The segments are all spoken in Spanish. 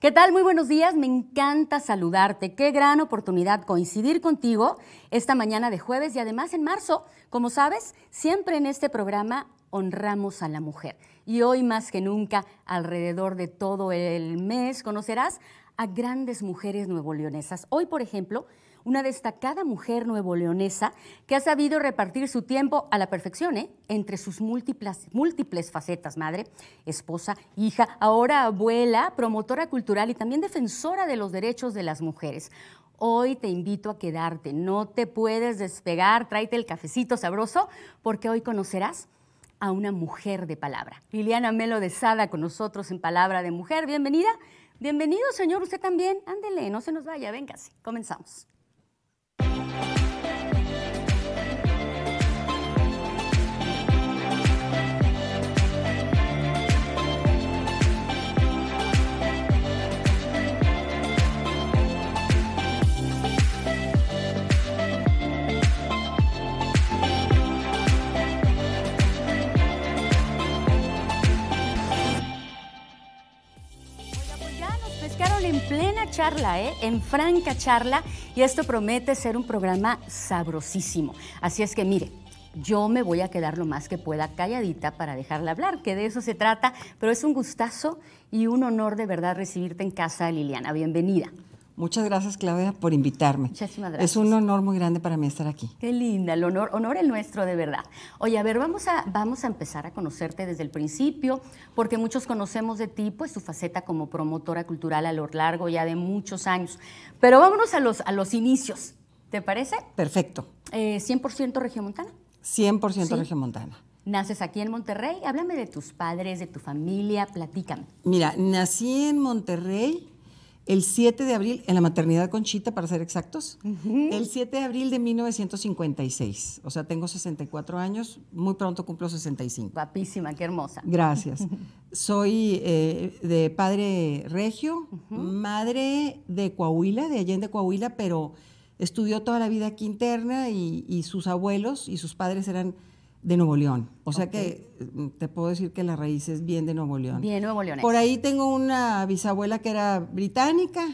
¿Qué tal? Muy buenos días, me encanta saludarte. Qué gran oportunidad coincidir contigo esta mañana de jueves y además en marzo. Como sabes, siempre en este programa honramos a la mujer. Y hoy más que nunca, alrededor de todo el mes, conocerás a grandes mujeres nuevo leonesas. Hoy, por ejemplo, una destacada mujer leonesa que ha sabido repartir su tiempo a la perfección ¿eh? entre sus múltiples, múltiples facetas, madre, esposa, hija, ahora abuela, promotora cultural y también defensora de los derechos de las mujeres. Hoy te invito a quedarte, no te puedes despegar, tráete el cafecito sabroso porque hoy conocerás a una mujer de palabra. Liliana Melo de Sada con nosotros en Palabra de Mujer, bienvenida. Bienvenido, señor, usted también. Ándele, no se nos vaya, casi. Comenzamos. en plena charla, ¿eh? en franca charla, y esto promete ser un programa sabrosísimo. Así es que mire, yo me voy a quedar lo más que pueda calladita para dejarla hablar, que de eso se trata, pero es un gustazo y un honor de verdad recibirte en casa, Liliana. Bienvenida. Muchas gracias, Claudia, por invitarme. Muchísimas gracias. Es un honor muy grande para mí estar aquí. Qué linda, el honor, honor el nuestro, de verdad. Oye, a ver, vamos a, vamos a empezar a conocerte desde el principio, porque muchos conocemos de ti, pues tu faceta como promotora cultural a lo largo ya de muchos años. Pero vámonos a los, a los inicios, ¿te parece? Perfecto. ¿100% eh, regiomontana? 100% regiomontana. Naces aquí en Monterrey, háblame de tus padres, de tu familia, platícame. Mira, nací en Monterrey el 7 de abril, en la maternidad Conchita, para ser exactos, el 7 de abril de 1956. O sea, tengo 64 años, muy pronto cumplo 65. Guapísima, qué hermosa. Gracias. Soy eh, de padre regio, madre de Coahuila, de Allende, Coahuila, pero estudió toda la vida aquí interna y sus abuelos y sus padres eran de Nuevo León. O sea que mm, te puedo decir que la raíz es bien de Nuevo León. Bien Nuevo León. Por ahí tengo una bisabuela que era británica,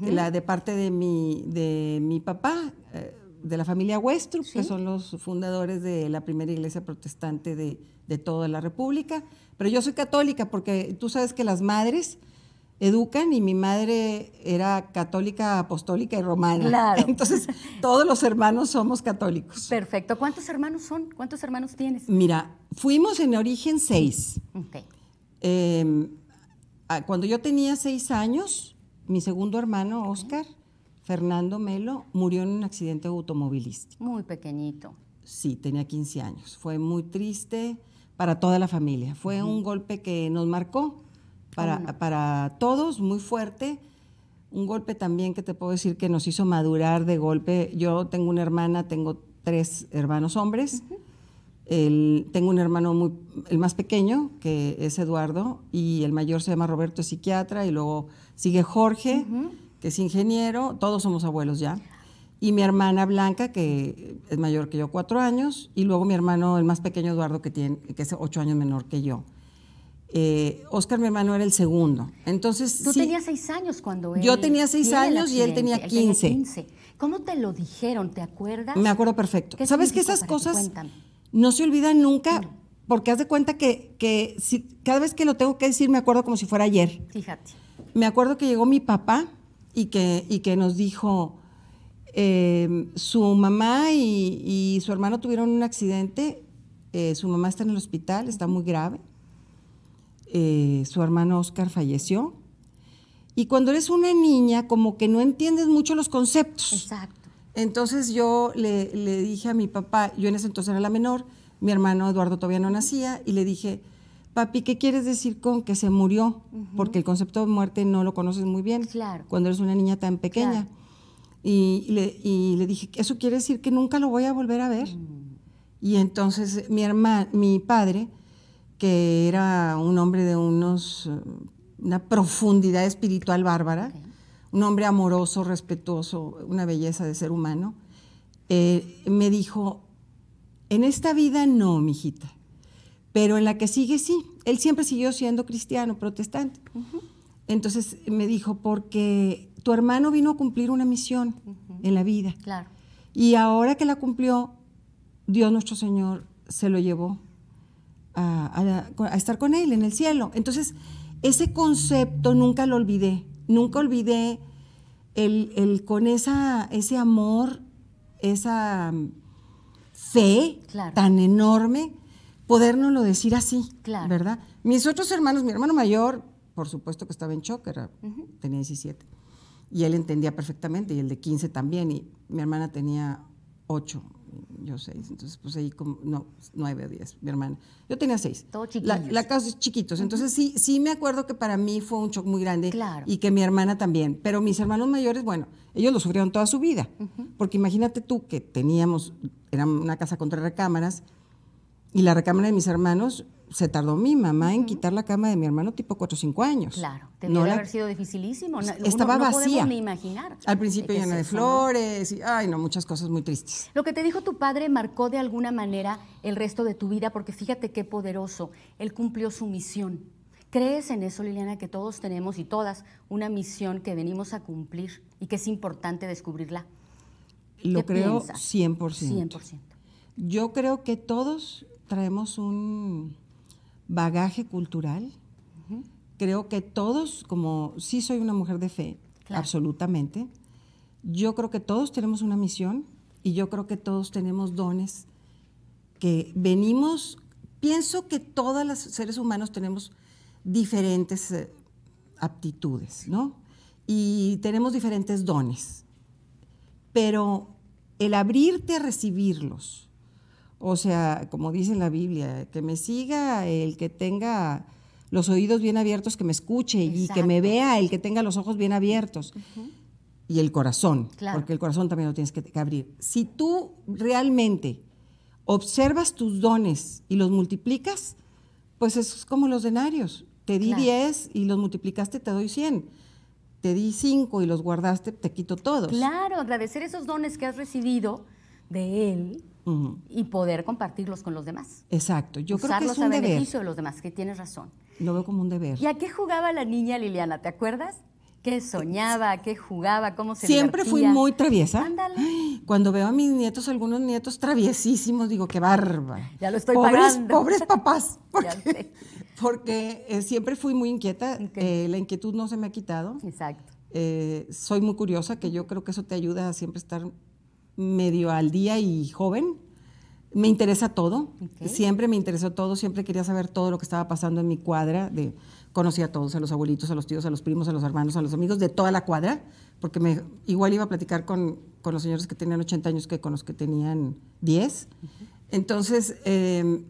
la de parte de mi, de mi papá, eh, de la familia Westrup, que son los fundadores de la primera iglesia protestante de, de, toda la República. Pero yo soy católica porque tú sabes que las madres educan y mi madre era católica, apostólica y romana. Claro. Entonces, todos los hermanos somos católicos. Perfecto. ¿Cuántos hermanos son? ¿Cuántos hermanos tienes? Mira, fuimos en origen seis. Em, cuando yo tenía seis años, mi segundo hermano, Oscar, Fernando Melo, murió en un accidente automovilístico. Muy pequeñito. Sí, tenía 15 años. Fue muy triste para toda la familia. Fue un golpe que nos marcó para, todos, muy fuerte. Un golpe también que te puedo decir que nos hizo madurar de golpe. Yo tengo una hermana, tengo tres hermanos hombres. tengo un hermano muy, el más pequeño, que es Eduardo, y el mayor se llama Roberto, es psiquiatra, y luego sigue Jorge, que es ingeniero. Todos somos abuelos ya y mi hermana Blanca, que es mayor que yo, cuatro años, y luego mi hermano, el más pequeño Eduardo, que, tiene, que es ocho años menor que yo. Eh, Oscar, mi hermano, era el segundo. Entonces, Tú tenías seis años cuando Yo tenía seis años y él tenía quince ¿Cómo te lo dijeron? ¿Te acuerdas? Me acuerdo perfecto. ¿Sabes que esas cosas no se olvidan nunca? Porque haz de cuenta que, cada vez que lo tengo que decir me acuerdo como si fuera ayer. Fíjate. Me acuerdo que llegó mi papá y que, nos dijo, em, su mamá y, su hermano tuvieron un accidente, eh, su mamá está en el hospital, está muy grave eh, su hermano Oscar falleció. Y cuando eres una niña, como que no entiendes mucho los conceptos. Exacto. Entonces yo le, dije a mi papá, yo en ese entonces era la menor, mi hermano Eduardo todavía no nacía, y le dije, papi, ¿qué quieres decir con que se murió? Porque el concepto de muerte no lo conoces muy bien claro. cuando eres una niña tan pequeña. Y, le, dije, ¿eso quiere decir que nunca lo voy a volver a ver? Mm. Y entonces mi, hermano, mi padre que era un hombre de unos, eh, una profundidad espiritual bárbara, un hombre amoroso, respetuoso, una belleza de ser humano, eh, me dijo, en esta vida no, mijita, pero en la que sigue sí. Él siempre siguió siendo cristiano, protestante. Entonces me dijo, porque tu hermano vino a cumplir una misión en la vida. Claro. Y ahora que la cumplió, Dios nuestro Señor se lo llevó a, estar con Él en el cielo. Entonces, ese concepto nunca lo olvidé, nunca olvidé el, con esa, ese amor, esa mm, fe tan enorme, podérnoslo decir así, ¿verdad? Mis otros hermanos, mi hermano mayor, por supuesto que estaba en shock, tenía 17, y él entendía perfectamente, y el de 15 también, y mi hermana tenía 8, yo seis, entonces pues ahí como, no, nueve o diez, mi hermana. Yo tenía seis. Todo chiquitos. La, casa es chiquitos, entonces sí, sí me acuerdo que para mí fue un shock muy grande claro. y que mi hermana también, pero mis hermanos mayores, bueno, ellos lo sufrieron toda su vida, porque imagínate tú que teníamos, era una casa con tres recámaras, y la recámara de mis hermanos se tardó mi mamá en quitar la cama de mi hermano tipo 4 o 5 años. Claro, tendría no haber sido dificilísimo. Estaba vacía. No ni imaginar. Al principio llena de flores y, ay, no, muchas cosas muy tristes. Lo que te dijo tu padre marcó de alguna manera el resto de tu vida, porque fíjate qué poderoso. Él cumplió su misión. ¿Crees en eso, Liliana, que todos tenemos y todas una misión que venimos a cumplir y que es importante descubrirla? Lo creo 100%. Yo creo que todos traemos un bagaje cultural. Creo que todos, como sí soy una mujer de fe, absolutamente, yo creo que todos tenemos una misión y yo creo que todos tenemos dones que venimos, pienso que todos los seres humanos tenemos diferentes eh, aptitudes, ¿no? Y tenemos diferentes dones, pero el abrirte a recibirlos, o sea, como dice la Biblia, que me siga el que tenga los oídos bien abiertos, que me escuche y que me vea el que tenga los ojos bien abiertos. Y el corazón, porque el corazón también lo tienes que, abrir. Si tú realmente observas tus dones y los multiplicas, pues es como los denarios. Te di 10 y los multiplicaste, te doy 100. Te di 5 y los guardaste, te quito todos. Claro, agradecer esos dones que has recibido de Él y poder compartirlos con los demás. Exacto, yo Usarlos a beneficio de los demás, que tienes razón. Lo veo como un deber. ¿Y a qué jugaba la niña Liliana? ¿Te acuerdas? ¿Qué soñaba? ¿Qué jugaba? ¿Cómo se Siempre fui muy traviesa. Ándale. Cuando veo a mis nietos, algunos nietos traviesísimos, digo, qué barba. Ya lo estoy pobres, pagando. Pobres papás. Porque, porque eh, siempre fui muy inquieta. Eh, la inquietud no se me ha quitado. Exacto. Eh, soy muy curiosa, que yo creo que eso te ayuda a siempre estar medio al día y joven. Me interesa todo, siempre me interesó todo, siempre quería saber todo lo que estaba pasando en mi cuadra. De, conocí a todos, a los abuelitos, a los tíos, a los primos, a los hermanos, a los amigos de toda la cuadra, porque igual iba a platicar con, los señores que tenían 80 años que con los que tenían 10. Entonces, em,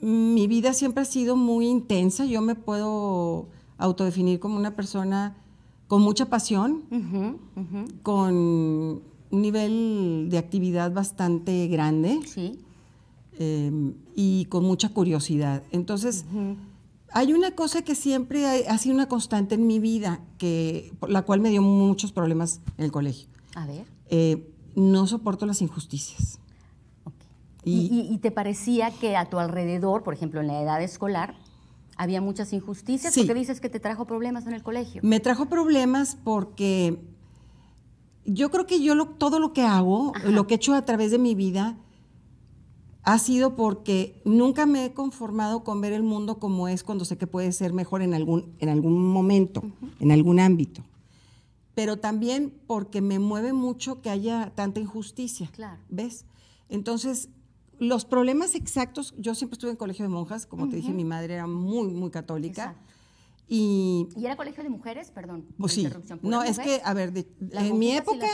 mi vida siempre ha sido muy intensa, yo me puedo autodefinir como una persona con mucha pasión, con un nivel de actividad bastante grande em, y con mucha curiosidad. Entonces, hay una cosa que siempre ha, sido una constante en mi vida, que, la cual me dio muchos problemas en el colegio. A ver. Eh, no soporto las injusticias. Y, te parecía que a tu alrededor, por ejemplo, en la edad escolar, había muchas injusticias? Sí. Porque dices que te trajo problemas en el colegio. Me trajo problemas porque yo creo que yo todo lo que hago, lo que he hecho a través de mi vida, ha sido porque nunca me he conformado con ver el mundo como es cuando sé que puede ser mejor en algún, en algún momento, en algún ámbito. Pero también porque me mueve mucho que haya tanta injusticia. ¿Ves? Entonces, los problemas exactos, yo siempre estuve en colegio de monjas, como te dije, mi madre era muy, muy católica. Y, era colegio de mujeres? Perdón. Pues no, es que, a ver, en mi época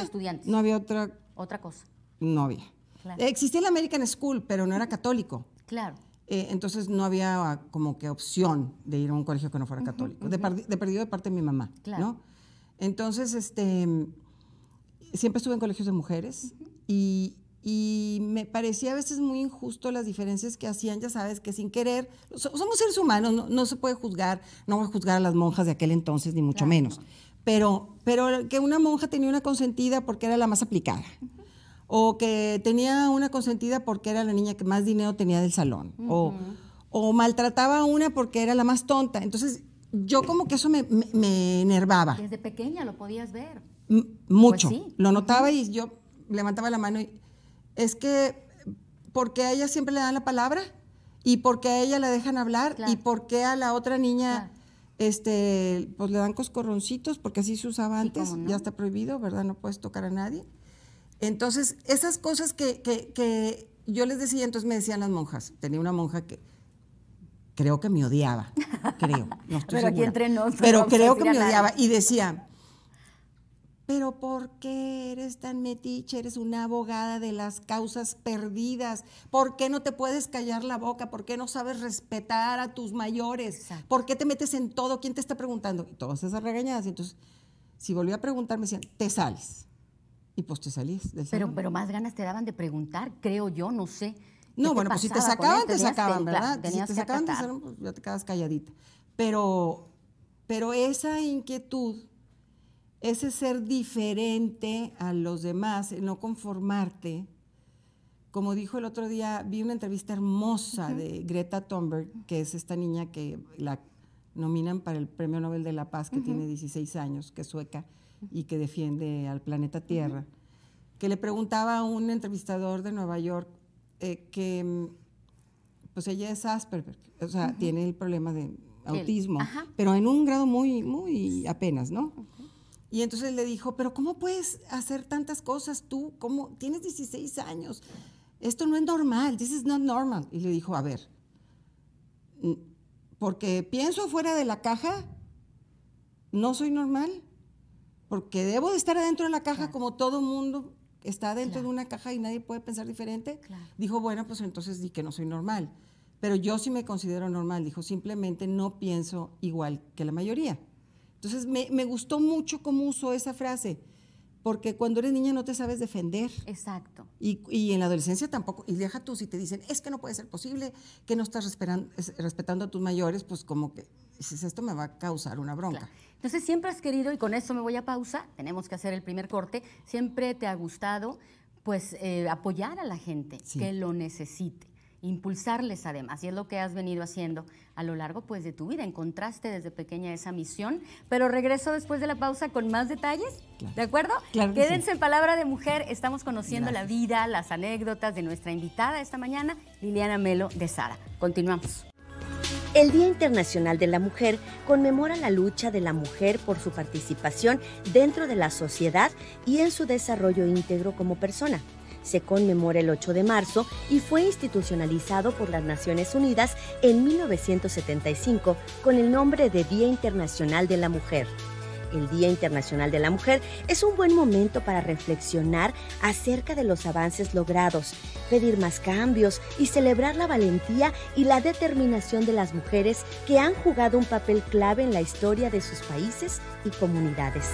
no había otra... Otra cosa. No había. Existía la American School, pero no era católico. Claro. Eh, entonces no había ah, como que opción de ir a un colegio que no fuera católico, De, perdido de parte de mi mamá, claro. Entonces, este, siempre estuve en colegios de mujeres y, y me parecía a veces muy injusto las diferencias que hacían, ya sabes, que sin querer, somos seres humanos, no, se puede juzgar, no voy a juzgar a las monjas de aquel entonces, ni mucho menos, pero, pero que una monja tenía una consentida porque era la más aplicada, o que tenía una consentida porque era la niña que más dinero tenía del salón, o, o, maltrataba a una porque era la más tonta, entonces yo como que eso me, me, enervaba. Desde pequeña lo podías ver. mucho, pues lo notaba y yo levantaba la mano y es que porque a ella siempre le dan la palabra y porque a ella la dejan hablar ¿Y y porque a la otra niña este pues le dan coscorroncitos porque así se usaba antes, ya está prohibido, ¿verdad? No puedes tocar a nadie. Entonces, esas cosas que, yo les decía, entonces me decían las monjas, tenía una monja que creo que me odiaba, creo, no estoy Pero aquí entre nosotros. Pero creo que me odiaba y decía, pero ¿por qué eres tan metiche? Eres una abogada de las causas perdidas. ¿Por qué no te puedes callar la boca? ¿Por qué no sabes respetar a tus mayores? ¿Por qué te metes en todo? ¿Quién te está preguntando? Y todas esas regañadas. Entonces, si volví a preguntar, me decían, te sales. Y pues te salís pero, Pero más ganas te daban de preguntar, creo yo, no sé. No, bueno, pues si te sacaban, te sacaban, ¿verdad? si te sacaban, te sacaban, pues ya te quedas calladita. Pero, pero esa inquietud ese ser diferente a los demás, no conformarte. Como dijo el otro día, vi una entrevista hermosa de Greta Thunberg, que es esta niña que la nominan para el Premio Nobel de la Paz, que tiene 16 años, que es sueca y que defiende al planeta Tierra, que le preguntaba a un entrevistador de Nueva York eh, que, mm, pues ella es Asperger, o sea, tiene el problema de autismo, pero en un grado muy, muy apenas, ¿no? Y entonces le dijo, pero ¿cómo puedes hacer tantas cosas tú? ¿Cómo? Tienes 16 años. Esto no es normal. This is not normal. Y le dijo, a ver, porque pienso fuera de la caja, no soy normal. Porque debo de estar adentro de la caja como todo el mundo está dentro de una caja y nadie puede pensar diferente. Dijo, bueno, pues entonces di que no soy normal. Pero yo sí me considero normal. Dijo, simplemente no pienso igual que la mayoría. Entonces, me, gustó mucho cómo usó esa frase porque cuando eres niña no te sabes defender. Exacto. Y, en la adolescencia tampoco. Y deja tú, si te dicen, es que no puede ser posible, que no estás respetando, a tus mayores, pues como que dices, esto me va a causar una bronca. Entonces siempre has querido, y con esto me voy a pausa, tenemos que hacer el primer corte, siempre te ha gustado pues eh, apoyar a la gente que lo necesite impulsarles además, y es lo que has venido haciendo a lo largo pues de tu vida, encontraste desde pequeña esa misión, pero regreso después de la pausa con más detalles, ¿de acuerdo? Quédense en Palabra de Mujer, estamos conociendo la vida, las anécdotas de nuestra invitada esta mañana, Liliana Melo de Sara. Continuamos. El Día Internacional de la Mujer conmemora la lucha de la mujer por su participación dentro de la sociedad y en su desarrollo íntegro como persona se conmemora el 8 de marzo y fue institucionalizado por las Naciones Unidas en 1975 con el nombre de Día Internacional de la Mujer. El Día Internacional de la Mujer es un buen momento para reflexionar acerca de los avances logrados, pedir más cambios y celebrar la valentía y la determinación de las mujeres que han jugado un papel clave en la historia de sus países y comunidades.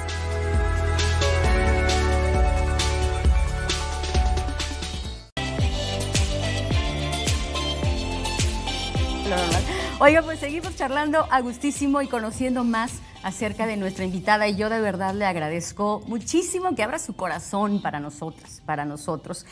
Oiga, pues seguimos charlando a y conociendo más acerca de nuestra invitada y yo de verdad le agradezco muchísimo que abra su corazón para nosotras, para nosotros.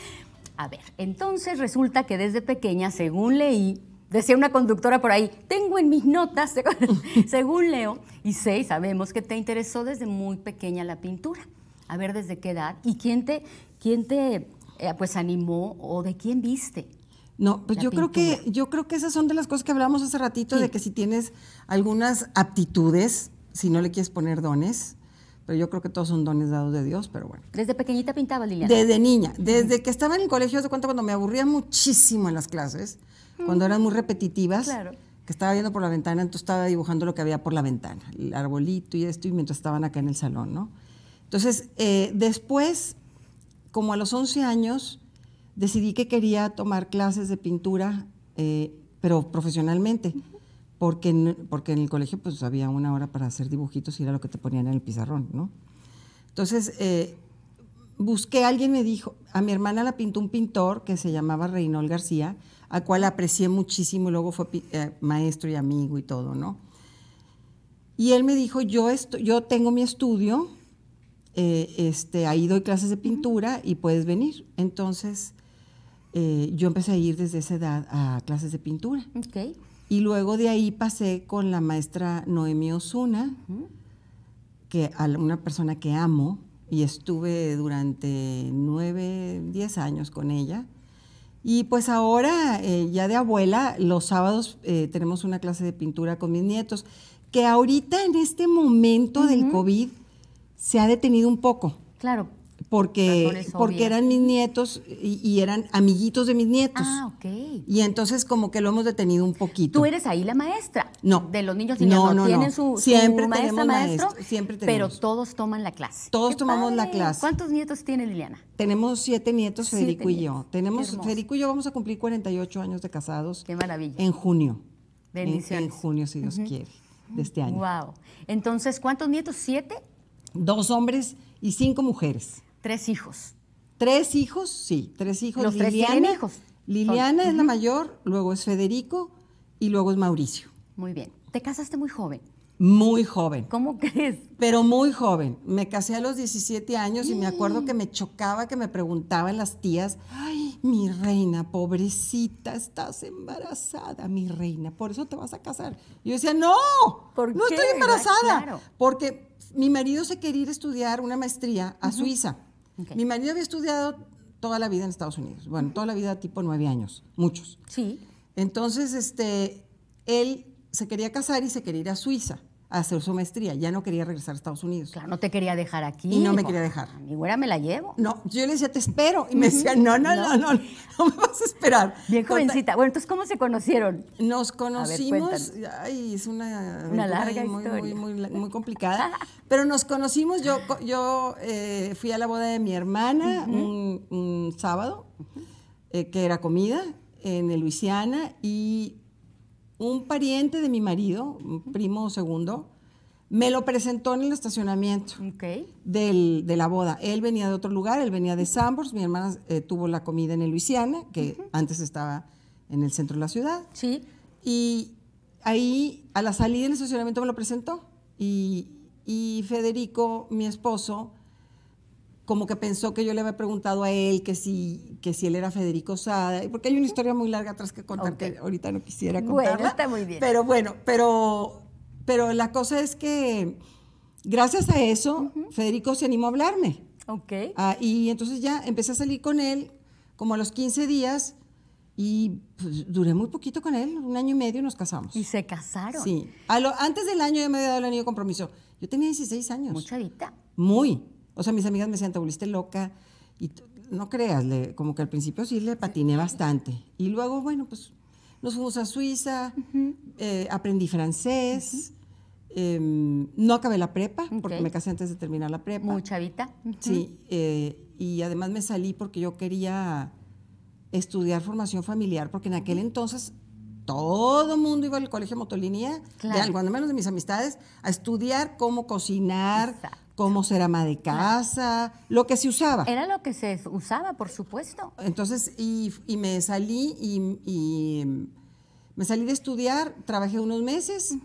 A ver, entonces resulta que desde pequeña, según leí, decía una conductora por ahí, tengo en mis notas, según leo, y sé, sabemos que te interesó desde muy pequeña la pintura. A ver, ¿desde qué edad? ¿Y quién te, quién te eh, pues animó o de quién viste? No, pues yo creo que yo creo que esas son de las cosas que hablábamos hace ratito de que si tienes algunas aptitudes, si no le quieres poner dones, pero yo creo que todos son dones dados de Dios, pero bueno. Desde pequeñita pintaba Liliana. Desde niña, desde que estaba en el colegio, de cuenta cuando me aburría muchísimo en las clases, cuando eran muy repetitivas. que estaba viendo por la ventana, entonces estaba dibujando lo que había por la ventana, el arbolito y esto, y mientras estaban acá en el salón, ¿no? Entonces, eh, después, como a los 11 años, decidí que quería tomar clases de pintura, eh, pero profesionalmente, porque en, porque en el colegio pues había una hora para hacer dibujitos y era lo que te ponían en el pizarrón, ¿no? Entonces, eh, busqué, alguien me dijo, a mi hermana la pintó un pintor que se llamaba Reynold García, al cual aprecié muchísimo, y luego fue eh, maestro y amigo y todo, ¿no? Y él me dijo, yo, yo tengo mi estudio, este, ahí doy clases de pintura y puedes venir. Entonces, eh, yo empecé a ir desde esa edad a clases de pintura. Y luego de ahí pasé con la maestra Noemí Osuna, que una persona que amo, y estuve durante nueve, diez años con ella. Y pues ahora, eh, ya de abuela, los sábados eh, tenemos una clase de pintura con mis nietos, que ahorita en este momento del COVID se ha detenido un poco. Claro porque, eran mis nietos y, eran amiguitos de mis nietos. Ah, ok. Y entonces como que lo hemos detenido un poquito. ¿Tú eres ahí la maestra? No. De los niños No, no, no, tienen su, siempre tenemos maestro, siempre tenemos. Pero todos toman la clase. Todos tomamos la clase. ¿Cuántos nietos tiene Liliana? Tenemos siete nietos, Federico y yo. Tenemos, Federico y yo vamos a cumplir 48 años de casados. Qué maravilla. En junio. En, junio, si Dios quiere, de este año. Wow. Entonces, ¿cuántos nietos? ¿Siete? Dos hombres y cinco mujeres. Tres hijos. Tres hijos, sí, tres hijos. Los tres tienen hijos. Liliana es la mayor, luego es Federico y luego es Mauricio. Muy bien. Te casaste muy joven. Muy joven. ¿Cómo crees? Pero muy joven. Me casé a los 17 años y me acuerdo mm. que me chocaba que me preguntaban las tías, ay, mi reina, pobrecita, estás embarazada, mi reina, por eso te vas a casar. yo decía, no, no estoy embarazada. Porque mi marido se quería ir a estudiar una maestría a Suiza. Mi marido había estudiado toda la vida en Estados Unidos. Bueno, toda la vida tipo nueve años, muchos. Sí. Entonces, este, él se quería casar y se quería ir a Suiza a hacer su maestría. Ya no quería regresar a Estados Unidos. Claro, no te quería dejar aquí. Y no me quería dejar. Mi güera me la llevo. No, yo le decía, te espero. Y me decía, no, no, no, no, no, me vas a esperar. Bien jovencita. Bueno, entonces, ¿cómo se conocieron? Nos conocimos. ay, es una, larga historia. Muy, complicada. Pero nos conocimos. Yo, yo eh, fui a la boda de mi hermana un, sábado, eh, que era comida en el Luisiana, y un pariente de mi marido, primo primo segundo, me lo presentó en el estacionamiento de la boda. Él venía de otro lugar, él venía de Sambors, mi hermana eh, tuvo la comida en el Luisiana, que antes estaba en el centro de la ciudad. Sí. Y ahí, a la salida del estacionamiento, me lo presentó. y Federico, mi esposo, como que pensó que yo le había preguntado a él que si, que si él era Federico Sada, porque hay una historia muy larga atrás que contar que ahorita no quisiera contarla. Bueno, está muy bien. Pero bueno, pero, pero la cosa es que gracias a eso Federico se animó a hablarme. Ok. Ah, y entonces ya empecé a salir con él como a los 15 días y pues, duré muy poquito con él, un año y medio nos casamos. ¿Y se casaron? Sí. antes del año ya me había dado el anillo de compromiso. Yo tenía 16 años. Muchadita. Muy. O sea, mis amigas me decían, te loca. Y no creas, como que al principio sí le patiné bastante. Y luego, bueno, pues nos fuimos a Suiza, eh, aprendí francés. Em, no acabé la prepa, porque me casé antes de terminar la prepa. muchavita, Sí, eh, y además me salí porque yo quería estudiar formación familiar, porque en aquel entonces todo mundo iba al colegio Motolinía, de, al, cuando menos de mis amistades, a estudiar cómo cocinar, Exacto cómo ser ama de casa, lo que se usaba. Era lo que se usaba, por supuesto. Entonces, y, me salí y, me salí de estudiar, trabajé unos meses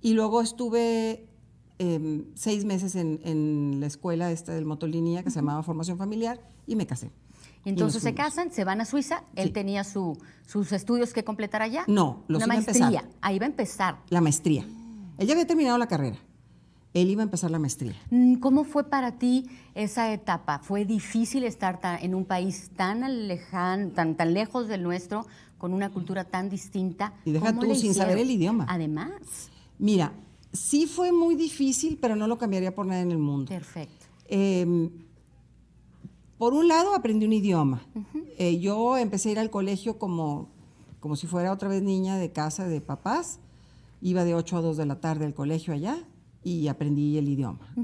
y luego estuve em, seis meses en, la escuela esta del motolinía que se llamaba Formación Familiar y me casé. entonces se casan, se van a Suiza, él tenía sus estudios que completar allá. No, los iba maestría, ahí va a empezar. La maestría. Ella había terminado la carrera él iba a empezar la maestría. Mm, ¿Cómo fue para ti esa etapa? ¿Fue difícil estar en un país tan, lejano, tan, tan lejos del nuestro, con una cultura tan distinta? Y deja tú sin saber el idioma. Además. Mira, sí fue muy difícil, pero no lo cambiaría por nada en el mundo. Perfecto. Em, por un lado, aprendí un idioma. Eh, yo empecé a ir al colegio como, como si fuera otra vez niña de casa de papás. Iba de 8 a 2 de la tarde al colegio allá y aprendí el idioma.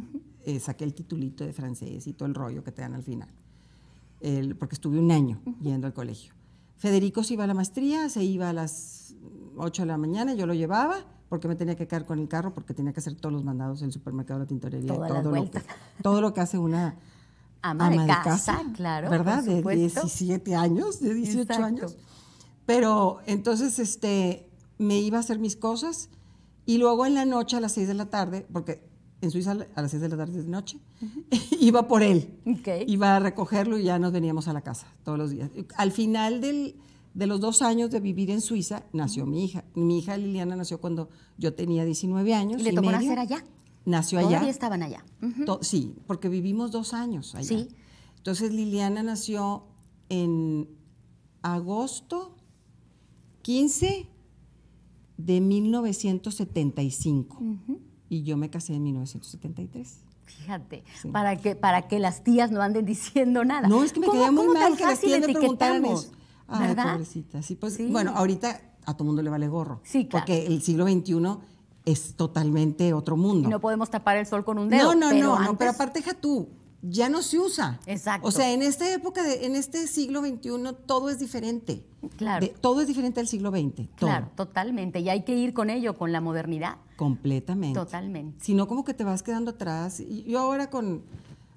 Eh, saqué el titulito de francés y todo el rollo que te dan al final, porque estuve un año yendo al colegio. Federico se iba a la maestría, se iba a las 8 de la mañana, yo lo llevaba porque me tenía que quedar con el carro, porque tenía que hacer todos los mandados el supermercado, la tintorería, todo, lo que, hace una ama, de, casa, claro, ¿verdad? De 17 años, de 18 años. Pero entonces este, me iba a hacer mis cosas, y luego en la noche, a las seis de la tarde, porque en Suiza a las seis de la tarde de noche, iba por él. Iba a recogerlo y ya nos veníamos a la casa todos los días. Al final de los dos años de vivir en Suiza, nació mi hija. Mi hija Liliana nació cuando yo tenía 19 años. ¿Y le y tocó nacer allá? Nació allá. Todavía estaban allá. Sí, porque vivimos dos años allá. Sí. Entonces Liliana nació en agosto 15 de 1975 y yo me casé en 1973. Fíjate, para, que, para que las tías no anden diciendo nada. No, es que me quedé muy mal que las tías le Ay, pobrecita. Sí, pues, Bueno, ahorita a todo mundo le vale gorro. Sí, claro. Porque el siglo XXI es totalmente otro mundo. no podemos tapar el sol con un dedo. No, no, no, no, pero aparte, deja tú ya no se usa. Exacto. O sea, en esta época, de, en este siglo XXI, todo es diferente. Claro. todo es diferente al siglo XX. Claro, totalmente. Y hay que ir con ello, con la modernidad. Completamente. Totalmente. Si no, como que te vas quedando atrás. Y yo ahora con,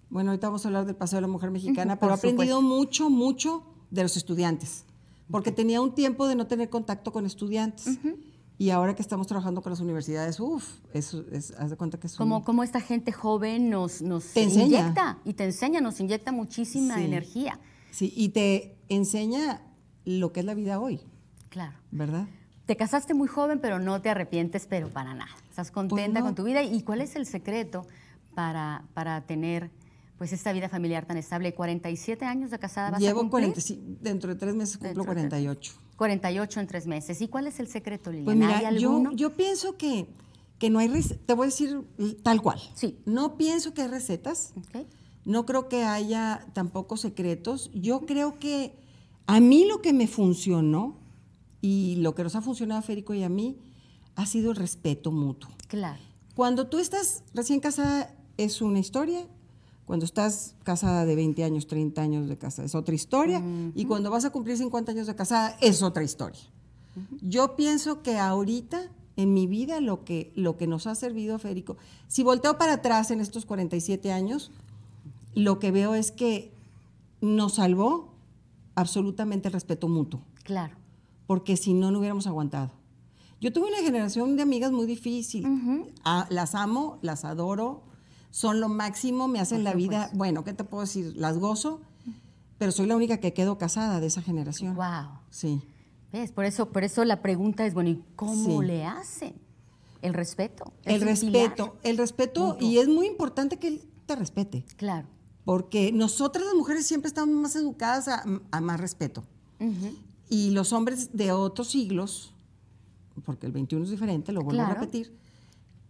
bueno, ahorita vamos a hablar del Paseo de la Mujer Mexicana, pero he aprendido mucho, mucho de los estudiantes. Porque tenía un tiempo de no tener contacto con estudiantes. Y ahora que estamos trabajando con las universidades, uff, eso haz de cuenta que es como, como esta gente joven nos, nos te inyecta y te enseña, nos inyecta muchísima energía. Sí, y te enseña lo que es la vida hoy. Claro. ¿Verdad? Te casaste muy joven, pero no te arrepientes, pero para nada. Estás pues contenta con tu vida. ¿Y cuál es el secreto para, para tener pues esta vida familiar tan estable? 47 años de casada vas a cumplir? dentro de tres meses cumplo 48. 48 en tres meses. ¿Y cuál es el secreto, Liliana? Pues yo, pienso que, que no hay te voy a decir tal cual. No pienso que hay recetas. No creo que haya tampoco secretos. Yo creo que a mí lo que me funcionó y lo que nos ha funcionado a Férico y a mí ha sido el respeto mutuo. Claro. Cuando tú estás recién casada es una historia, cuando estás casada de 20 años, 30 años de casada, es otra historia. Y cuando vas a cumplir 50 años de casada, es otra historia. Yo pienso que ahorita, en mi vida, lo que, lo que nos ha servido, Federico, si volteo para atrás en estos 47 años, lo que veo es que nos salvó absolutamente el respeto mutuo. Claro. Porque si no, no hubiéramos aguantado. Yo tuve una generación de amigas muy difícil. Ah, las amo, las adoro, son lo máximo, me hacen la vida, bueno, ¿qué te puedo decir? Las gozo, pero soy la única que quedo casada de esa generación. Wow. Sí. Por eso, por eso la pregunta es, bueno, ¿y cómo le hacen? El respeto. El respeto, el respeto, y es muy importante que él te respete. Claro. Porque nosotras las mujeres siempre estamos más educadas a, más respeto. Y los hombres de otros siglos, porque el 21 es diferente, lo vuelvo a repetir,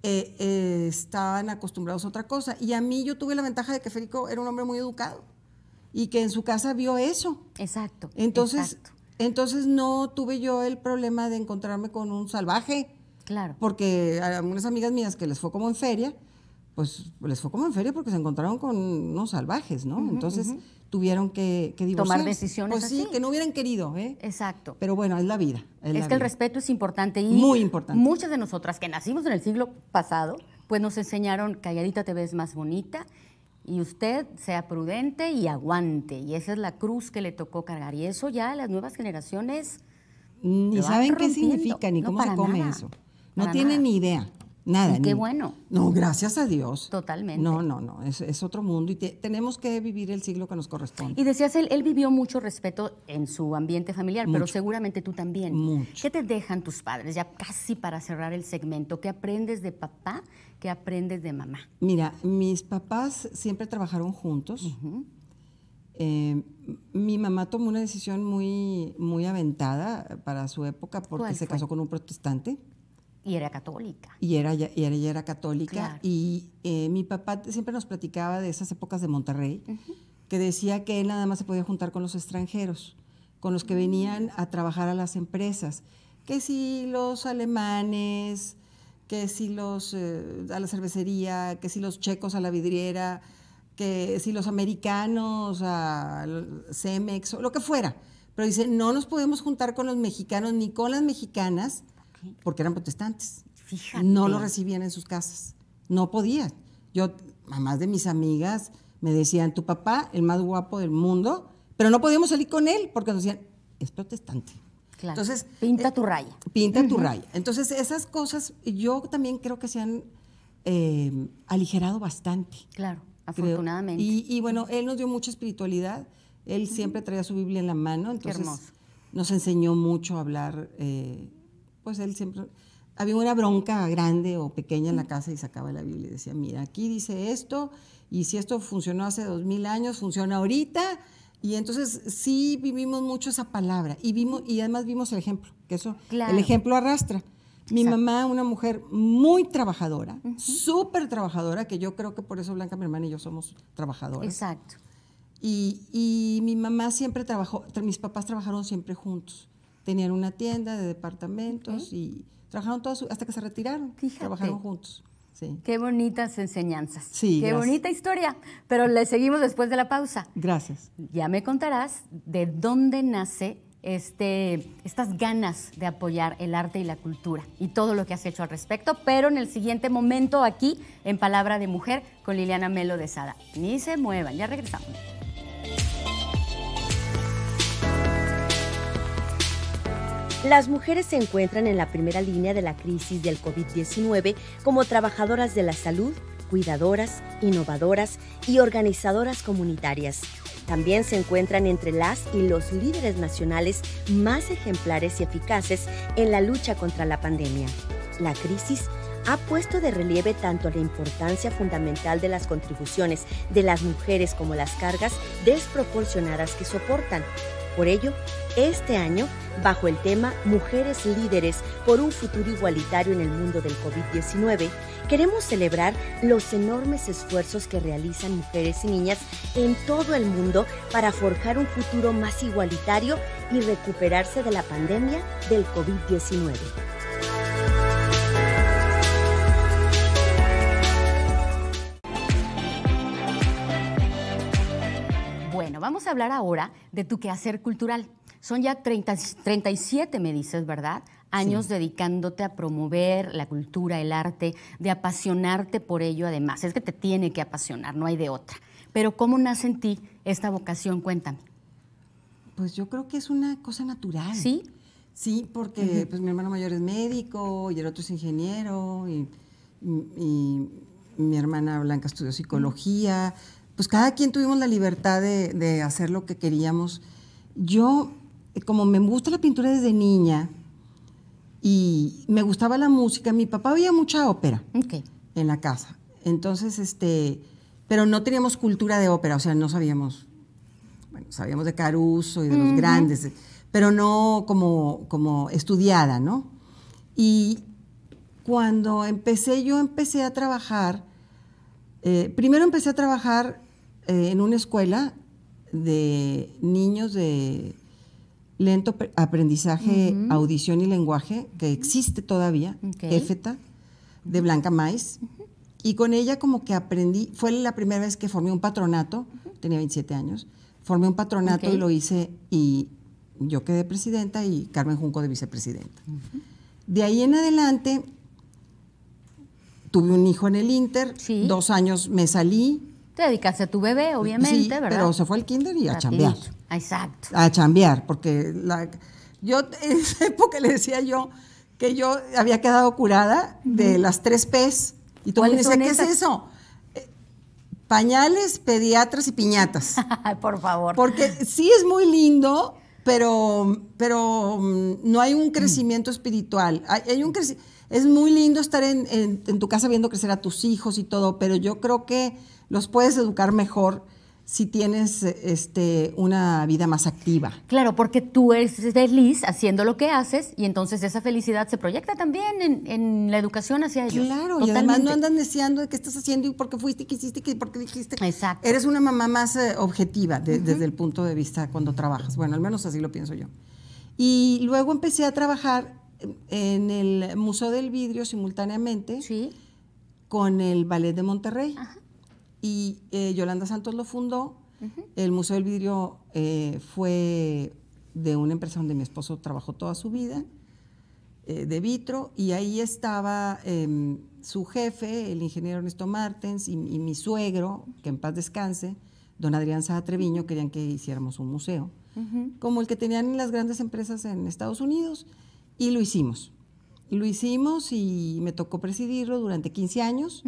eh, eh, estaban acostumbrados a otra cosa. Y a mí yo tuve la ventaja de que Federico era un hombre muy educado y que en su casa vio eso. Exacto. Entonces, entonces no tuve yo el problema de encontrarme con un salvaje. Claro. Porque algunas amigas mías que les fue como en feria, pues les fue como en feria porque se encontraron con unos salvajes, ¿no? Entonces tuvieron que, divorciar. Tomar decisiones pues sí, que no hubieran querido, ¿eh? Exacto. Pero bueno, es la vida. Es, que el respeto es importante y muy importante. Muchas de nosotras que nacimos en el siglo pasado, pues nos enseñaron calladita te ves más bonita y usted sea prudente y aguante y esa es la cruz que le tocó cargar y eso ya las nuevas generaciones ni saben qué significa ni cómo se come eso. No tienen ni idea. Nada. qué bueno. No, gracias a Dios. Totalmente. No, no, no, es, otro mundo y tenemos que vivir el siglo que nos corresponde. Y decías, él, él vivió mucho respeto en su ambiente familiar, pero seguramente tú también. Mucho. ¿Qué te dejan tus padres? Ya casi para cerrar el segmento, ¿qué aprendes de papá? ¿Qué aprendes de mamá? Mira, mis papás siempre trabajaron juntos. Eh, mi mamá tomó una decisión muy, muy aventada para su época porque se casó con un protestante. Y era católica. Y era, y era, católica. Y eh, mi papá siempre nos platicaba de esas épocas de Monterrey, que decía que él nada más se podía juntar con los extranjeros, con los que venían mm. a trabajar a las empresas. Que si los alemanes, que si los eh, a la cervecería, que si los checos a la vidriera, que si los americanos a Cemex, o lo que fuera. Pero dice, no nos podemos juntar con los mexicanos ni con las mexicanas porque eran protestantes. Fíjate. No lo recibían en sus casas. No podían. Yo, mamás de mis amigas, me decían, tu papá, el más guapo del mundo, pero no podíamos salir con él porque nos decían, es protestante. Claro. Entonces, pinta eh, tu raya. Pinta tu raya. Entonces, esas cosas yo también creo que se han eh, aligerado bastante. Claro, afortunadamente. Y, bueno, él nos dio mucha espiritualidad. Él siempre traía su Biblia en la mano, entonces nos enseñó mucho a hablar eh, pues él siempre, había una bronca grande o pequeña en la casa y sacaba la Biblia y decía, mira, aquí dice esto, y si esto funcionó hace dos mil años, funciona ahorita. Y entonces sí vivimos mucho esa palabra y, vimos, y además vimos el ejemplo, que eso, el ejemplo arrastra. Mi mamá, una mujer muy trabajadora, súper trabajadora, que yo creo que por eso Blanca, mi hermana y yo somos trabajadoras. Exacto. Y, y mi mamá siempre trabajó, mis papás trabajaron siempre juntos. Tenían una tienda de departamentos y trabajaron todos hasta que se retiraron. Trabajaron juntos. Qué bonitas enseñanzas. Qué bonita historia. Pero le seguimos después de la pausa. Gracias. Ya me contarás de dónde nace este, estas ganas de apoyar el arte y la cultura y todo lo que has hecho al respecto, pero en el siguiente momento aquí en Palabra de Mujer con Liliana Melo de Sada. Ni se muevan, ya regresamos. Las mujeres se encuentran en la primera línea de la crisis del COVID-19 como trabajadoras de la salud, cuidadoras, innovadoras y organizadoras comunitarias. También se encuentran entre las y los líderes nacionales más ejemplares y eficaces en la lucha contra la pandemia. La crisis ha puesto de relieve tanto la importancia fundamental de las contribuciones de las mujeres como las cargas desproporcionadas que soportan, por ello, este año, bajo el tema Mujeres Líderes por un futuro igualitario en el mundo del COVID-19, queremos celebrar los enormes esfuerzos que realizan mujeres y niñas en todo el mundo para forjar un futuro más igualitario y recuperarse de la pandemia del COVID-19. Bueno, vamos a hablar ahora de tu quehacer cultural. Son ya 37, me dices, ¿verdad? Años dedicándote a promover la cultura, el arte, de apasionarte por ello además. Es que te tiene que apasionar, no hay de otra. Pero ¿cómo nace en ti esta vocación? Cuéntame. Pues yo creo que es una cosa natural. ¿Sí? Sí, porque pues, mi hermano mayor es médico y el otro es ingeniero y, mi hermana Blanca estudió psicología pues cada quien tuvimos la libertad de, hacer lo que queríamos. Yo, eh, como me gusta la pintura desde niña y me gustaba la música, mi papá había mucha ópera okay. en la casa. Entonces, este, pero no teníamos cultura de ópera, o sea, no sabíamos, bueno, sabíamos de Caruso y de los grandes, pero no como, como estudiada, ¿no? Y cuando empecé, yo empecé a trabajar, eh, primero empecé a trabajar eh, en una escuela de niños de lento aprendizaje, audición y lenguaje, que existe todavía, EFETA, de Blanca Mais. Y con ella como que aprendí, fue la primera vez que formé un patronato, tenía 27 años, formé un patronato y lo hice y yo quedé presidenta y Carmen Junco de vicepresidenta. De ahí en adelante tuve un hijo en el Inter, dos años me salí, dedicarse a tu bebé, obviamente, ¿verdad? Pero se fue al kinder y a, chambear. Exacto. A chambear, porque yo en esa época le decía yo que yo había quedado curada de las tres P's. Y todo el mundo ¿qué es eso? Eh, pañales, pediatras y piñatas. Por favor. Porque sí es muy lindo, pero, pero mm, no hay un mm. crecimiento espiritual. Hay, un es muy lindo estar en, tu casa viendo crecer a tus hijos y todo, pero yo creo que los puedes educar mejor si tienes este, una vida más activa. Claro, porque tú eres feliz haciendo lo que haces y entonces esa felicidad se proyecta también en, la educación hacia ellos. Claro, y además no andas deseando de qué estás haciendo y por qué fuiste, qué hiciste, y por qué dijiste. Exacto. Eres una mamá más eh, objetiva desde el punto de vista cuando trabajas. Bueno, al menos así lo pienso yo. Y luego empecé a trabajar en el Museo del Vidrio simultáneamente con el Ballet de Monterrey. Ajá. Y eh, Yolanda Santos lo fundó. El Museo del Vidrio eh, fue de una empresa donde mi esposo trabajó toda su vida, eh, de Vitro, y ahí estaba em, su jefe, el ingeniero Ernesto Martens, y, mi suegro, que en paz descanse, don Adrián Sá Treviño, querían que hiciéramos un museo, como el que tenían las grandes empresas en Estados Unidos, y lo hicimos. Lo hicimos y me tocó presidirlo durante 15 años.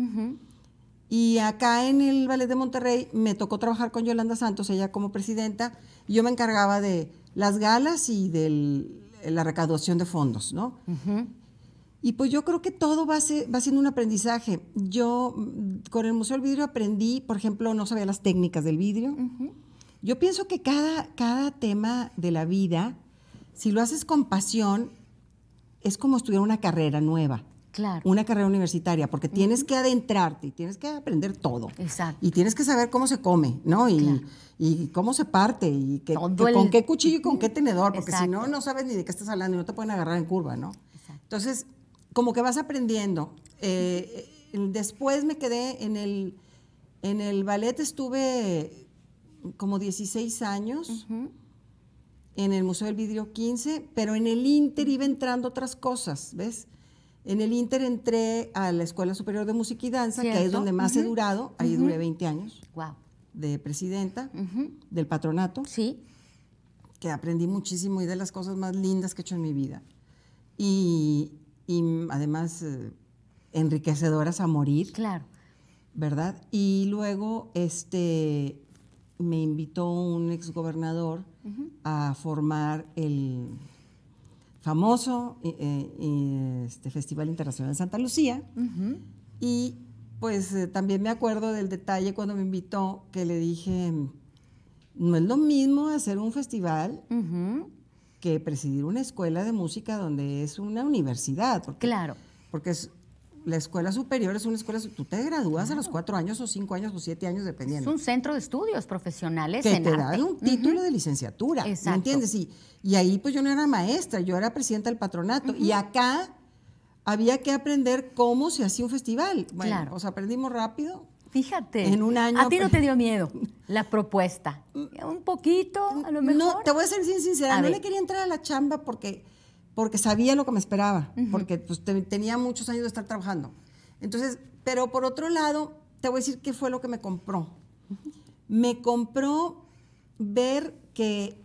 Y acá en el Ballet de Monterrey me tocó trabajar con Yolanda Santos, ella como presidenta, yo me encargaba de las galas y de la recaudación de fondos, ¿no? Y pues yo creo que todo va, va siendo un aprendizaje. Yo con el Museo del Vidrio aprendí, por ejemplo, no sabía las técnicas del vidrio. Yo pienso que cada, cada tema de la vida, si lo haces con pasión, es como estudiar una carrera nueva una carrera universitaria, porque tienes que adentrarte y tienes que aprender todo. Exacto. Y tienes que saber cómo se come, ¿no? Y, cómo se parte, y con qué cuchillo y con qué tenedor, porque si no, no sabes ni de qué estás hablando y no te pueden agarrar en curva, ¿no? Exacto. Entonces, como que vas aprendiendo. Eh, eh, después me quedé en el, en el ballet, estuve como 16 años. en el Museo del Vidrio 15, pero en el Inter iba entrando otras cosas, ¿ves? En el Inter entré a la Escuela Superior de Música y Danza, que es donde más he durado. Ahí duré 20 años. Wow. De presidenta del patronato. Sí. Que aprendí muchísimo y de las cosas más lindas que he hecho en mi vida. Y, además eh, enriquecedoras a morir. Claro. ¿Verdad? Y luego este, me invitó un exgobernador a formar el famoso eh, este Festival Internacional de Santa Lucía. Y pues eh, también me acuerdo del detalle cuando me invitó que le dije, mm, no es lo mismo hacer un festival que presidir una escuela de música donde es una universidad. claro. Porque es, la escuela superior es una escuela, tú te gradúas a los cuatro años o cinco años o siete años, dependiendo. Es un centro de estudios profesionales. Que te un título de licenciatura. Exacto. ¿Me entiendes? Y, ahí pues yo no era maestra, yo era presidenta del patronato. Y acá había que aprender cómo se hacía un festival. Bueno, o sea, aprendimos rápido. Fíjate. En un año. A ti no te dio miedo la propuesta. Un poquito, a lo mejor. No, te voy a ser sincera, no le quería entrar a la chamba porque porque sabía lo que me esperaba, porque pues, tenía muchos años de estar trabajando. Entonces, pero por otro lado, te voy a decir qué fue lo que me compró. Me compró ver que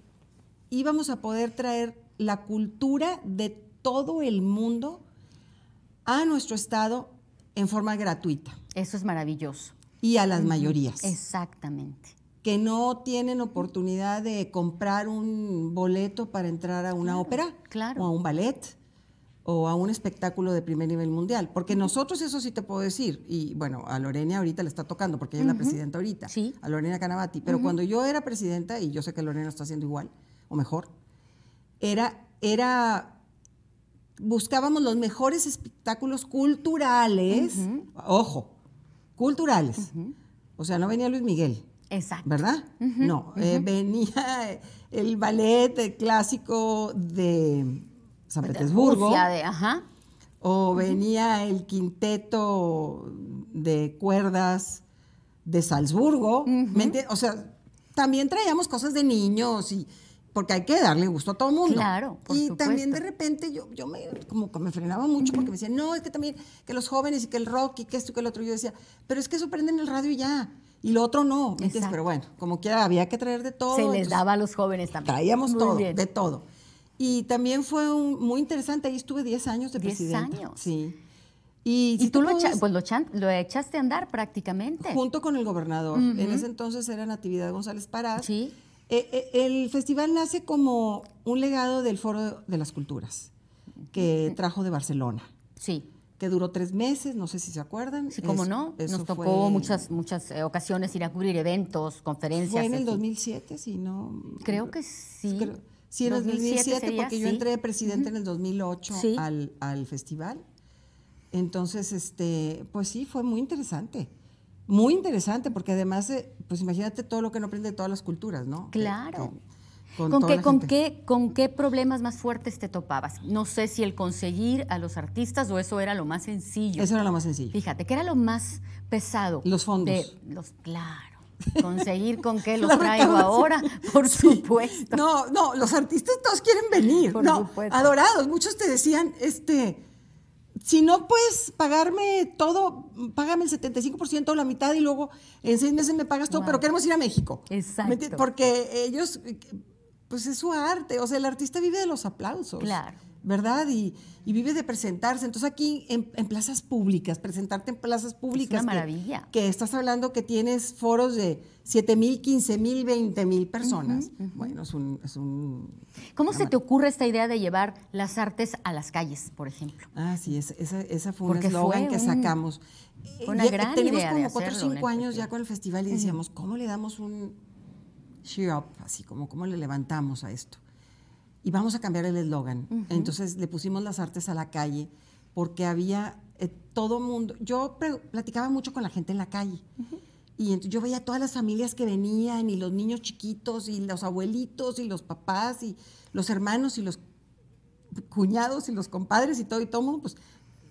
íbamos a poder traer la cultura de todo el mundo a nuestro estado en forma gratuita. Eso es maravilloso. Y a las mayorías. Exactamente que no tienen oportunidad de comprar un boleto para entrar a una ópera o a un ballet o a un espectáculo de primer nivel mundial. Porque nosotros, eso sí te puedo decir, y bueno, a Lorena ahorita le está tocando, porque ella es la presidenta ahorita, a Lorena Canavati, pero cuando yo era presidenta, y yo sé que Lorena está haciendo igual, o mejor, era, era, buscábamos los mejores espectáculos culturales, ojo, culturales. O sea, no venía Luis Miguel, Exacto. ¿Verdad? no, eh, venía el ballet clásico de San Petersburgo. O venía el quinteto de cuerdas de Salzburgo. o sea, también traíamos cosas de niños y porque hay que darle gusto a todo el mundo. Claro. y también de repente yo, me como me frenaba mucho porque me decían, no, es que también que los jóvenes y que el rock y que esto y que el otro. Yo decía, pero es que eso el radio y ya y lo otro no, ¿me Pero bueno, como quiera, había que traer de todo. Se les daba a los jóvenes también. Traíamos todo, de todo. Y también fue muy interesante, ahí estuve 10 años de presidente. 10 años. Sí. Y, tú, lo, pues lo, echaste a andar prácticamente. Junto con el gobernador. En ese entonces era Natividad González Parás. Sí. Eh, eh, el festival nace como un legado del Foro de las Culturas que trajo de Barcelona. Sí que duró tres meses, no sé si se acuerdan. Sí, cómo no, nos tocó muchas, muchas eh, ocasiones ir a cubrir eventos, conferencias. Fue en el 2007, si no... Creo que sí. sí, en el 2007, porque yo entré de presidente en el 2008 al, al, festival. Entonces, este, pues sí, fue muy interesante. Muy interesante, porque además, eh, pues imagínate todo lo que no aprende de todas las culturas, ¿no? Claro. Con, qué, con, qué, problemas más fuertes te topabas? No sé si el conseguir a los artistas o eso era lo más sencillo. Eso era lo más sencillo. Fíjate, que era lo más pesado? Los fondos. los, claro. Conseguir con qué los traigo ahora, por supuesto. No, no, los artistas todos quieren venir. supuesto. adorados. Muchos te decían, este, si no puedes pagarme todo, págame el 75% o la mitad y luego en seis meses me pagas todo, pero queremos ir a México. Exacto. Porque ellos eh, pues es su arte. O sea, el artista vive de los aplausos. Claro. ¿Verdad? Y, vive de presentarse. Entonces aquí en, plazas públicas, presentarte en plazas públicas. una maravilla. Que, estás hablando que tienes foros de 7 mil, 15 mil, 20 mil personas. Bueno, es un... Es un ¿Cómo se te ocurre esta idea de llevar las artes a las calles, por ejemplo? Ah, sí, esa, esa fue un eslogan que sacamos. Con una eh, tenemos como 4 o 5 años ya con el festival y decíamos, ¿cómo le damos un cheer up, así como cómo le levantamos a esto. Y vamos a cambiar el eslogan. Entonces le pusimos las artes a la calle porque había eh, todo mundo. Yo platicaba mucho con la gente en la calle. Y yo veía todas las familias que venían y los niños chiquitos y los abuelitos y los papás y los hermanos y los cuñados y los compadres y todo y todo mundo, pues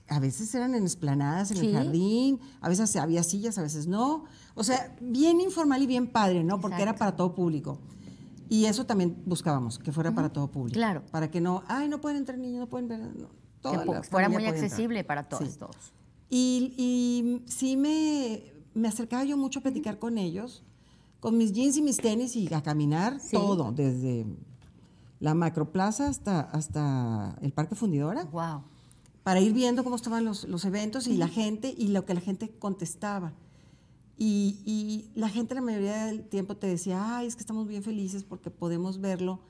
a veces eran en esplanadas, en el jardín, a veces había sillas, a veces no. O sea, bien informal y bien padre, ¿no? Porque era para todo público. Y eso también buscábamos, que fuera para todo público. Claro. Para que no, ay, no pueden entrar niños, no pueden ver. Todo. que fuera muy accesible para todos, todos. Y, sí me, acercaba yo mucho a platicar con ellos, con mis jeans y mis tenis y a caminar todo, desde la macroplaza hasta, hasta el Parque Fundidora. ¡Wow! para ir viendo cómo estaban los, eventos y la gente y lo que la gente contestaba. Y, la gente la mayoría del tiempo te decía, ay, es que estamos bien felices porque podemos verlo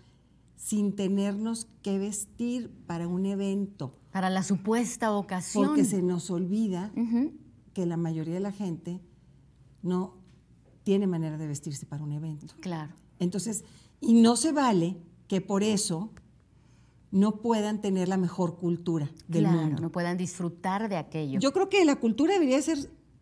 sin tenernos que vestir para un evento. Para la supuesta ocasión. Porque se nos olvida que la mayoría de la gente no tiene manera de vestirse para un evento. Claro. Entonces, y no se vale que por eso no puedan tener la mejor cultura del claro, mundo. No puedan disfrutar de aquello. Yo creo que la cultura debería ser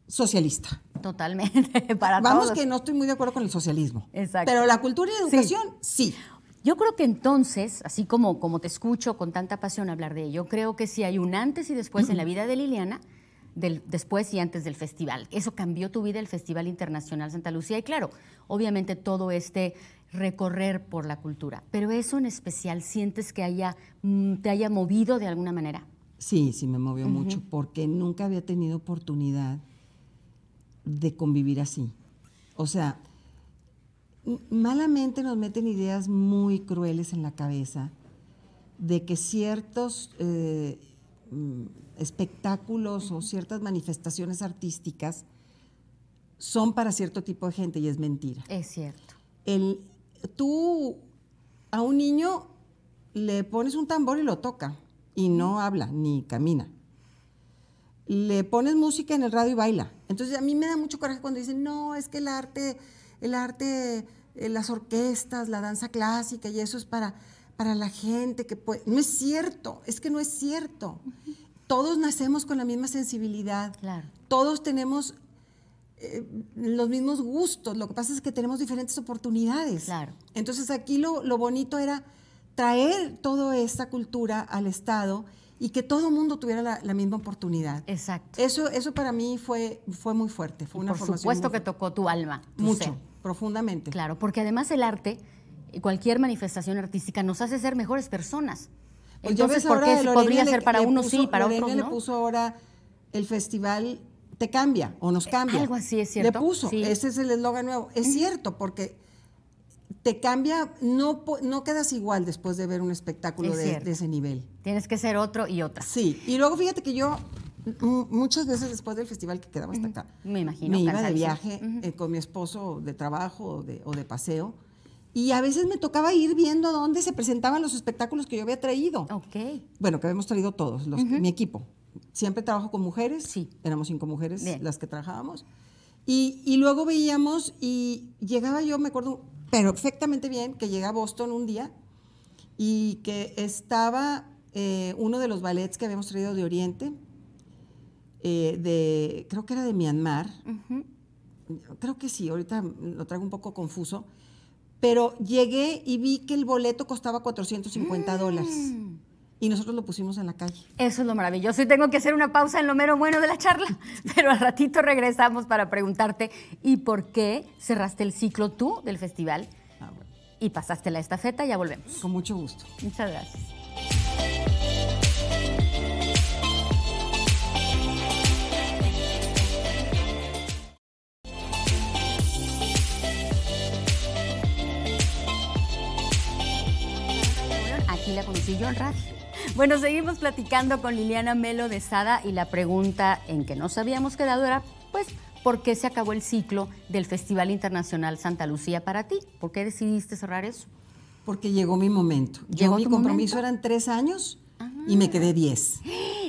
socialista. Totalmente, para Vamos que no estoy muy de acuerdo con el socialismo. Exacto. Pero la cultura y la educación, sí. Yo creo que entonces, así como, como te escucho con tanta pasión hablar de ello, creo que si sí hay un antes y después en la vida de Liliana, del, después y antes del festival. Eso cambió tu vida, el Festival Internacional Santa Lucía. Y claro, obviamente todo este recorrer por la cultura. Pero eso en especial, ¿sientes que haya, mm, te haya movido de alguna manera? Sí, sí me movió mucho porque nunca había tenido oportunidad de convivir así. O sea, malamente nos meten ideas muy crueles en la cabeza de que ciertos eh, mm, espectáculos o ciertas manifestaciones artísticas son para cierto tipo de gente y es mentira. Es cierto. El, tú a un niño le pones un tambor y lo toca y no habla ni camina. Le pones música en el radio y baila. Entonces a mí me da mucho coraje cuando dicen, no, es que el arte, el arte, eh, las orquestas, la danza clásica y eso es para, para la gente que No es cierto, es que no es cierto. Todos nacemos con la misma sensibilidad. Todos tenemos eh, los mismos gustos, lo que pasa es que tenemos diferentes oportunidades. Claro. Entonces aquí lo, bonito era traer toda esta cultura al Estado y que todo el mundo tuviera la, misma oportunidad. Exacto. Eso, eso para mí fue, fue muy fuerte. Fue por supuesto que tocó tu alma. mucho, profundamente. Claro, porque además el arte, eh, cualquier manifestación artística, nos hace ser mejores personas. Pues Entonces, ¿por qué podría ser para uno, sí, para otro. no? le puso ahora el festival te cambia o nos eh, cambia. Algo así es cierto. Le puso, ese es el eslogan nuevo. Es cierto, porque te cambia, no, no quedas igual después de ver un espectáculo de, ese nivel. Tienes que ser otro y otra. Sí, y luego fíjate que yo muchas veces después del festival que quedaba hasta acá, me imagino, me iba de viaje eh, con mi esposo de trabajo o de, paseo. Y a veces me tocaba ir viendo dónde se presentaban los espectáculos que yo había traído. Ok. Bueno, que habíamos traído todos, mi equipo siempre trabajo con mujeres. Sí. Éramos cinco mujeres las que trabajábamos. Y, luego veíamos y llegaba yo, me acuerdo perfectamente bien, que llegué a Boston un día y que estaba eh, uno de los ballets que habíamos traído de Oriente, eh, de, creo que era de Myanmar, creo que sí, ahorita lo traigo un poco confuso, pero llegué y vi que el boleto costaba 450 dólares. Mm y nosotros lo pusimos en la calle. Eso es lo maravilloso. Y tengo que hacer una pausa en lo mero bueno de la charla, pero al ratito regresamos para preguntarte ¿y por qué cerraste el ciclo tú del festival? Ah, y pasaste la estafeta, ya volvemos. Con mucho gusto. Muchas gracias. Aquí la conocí yo en radio. Bueno, seguimos platicando con Liliana Melo de Sada y la pregunta en que nos habíamos quedado era, pues, ¿por qué se acabó el ciclo del Festival Internacional Santa Lucía para ti? ¿Por qué decidiste cerrar eso? Porque llegó mi momento. Llegó mi compromiso, eran tres años y me ah. quedé diez.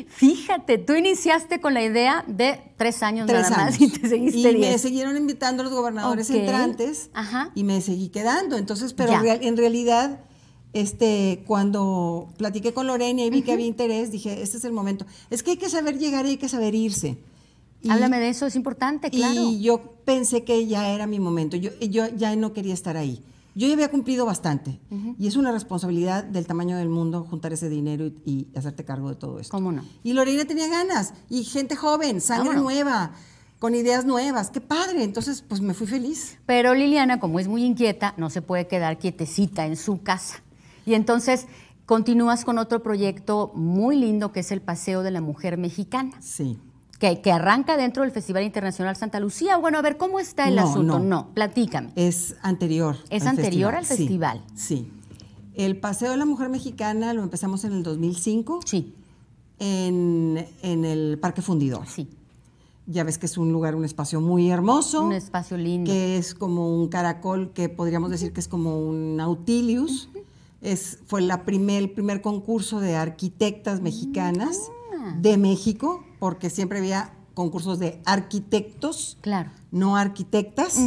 Fíjate, tú iniciaste con la idea de tres años nada más y te seguiste Y me siguieron invitando los gobernadores entrantes y me seguí quedando. Entonces, pero en realidad este, cuando platiqué con Lorena y vi que había interés, dije, este es el momento. Es que hay que saber llegar y hay que saber irse. Háblame de eso, es importante, claro. Y yo pensé que ya era mi momento, yo, yo ya no quería estar ahí. Yo ya había cumplido bastante y es una responsabilidad del tamaño del mundo juntar ese dinero y, hacerte cargo de todo esto. ¿Cómo no? Y Lorena tenía ganas y gente joven, sangre nueva con ideas nuevas. ¡Qué padre! Entonces, pues me fui feliz. Pero Liliana, como es muy inquieta, no se puede quedar quietecita en su casa. Y entonces continúas con otro proyecto muy lindo que es el Paseo de la Mujer Mexicana. Sí. Que, arranca dentro del Festival Internacional Santa Lucía. Bueno, a ver, ¿cómo está el asunto? No. no. platícame. Es anterior. Es anterior al festival. Sí, El Paseo de la Mujer Mexicana lo empezamos en el 2005. Sí. En, el Parque Fundidor. Sí. Ya ves que es un lugar, un espacio muy hermoso. Un espacio lindo. Que es como un caracol, que podríamos decir que es como un nautilius. Es, fue el primer concurso de arquitectas mexicanas mm. de México, porque siempre había concursos de arquitectos, claro. no arquitectas.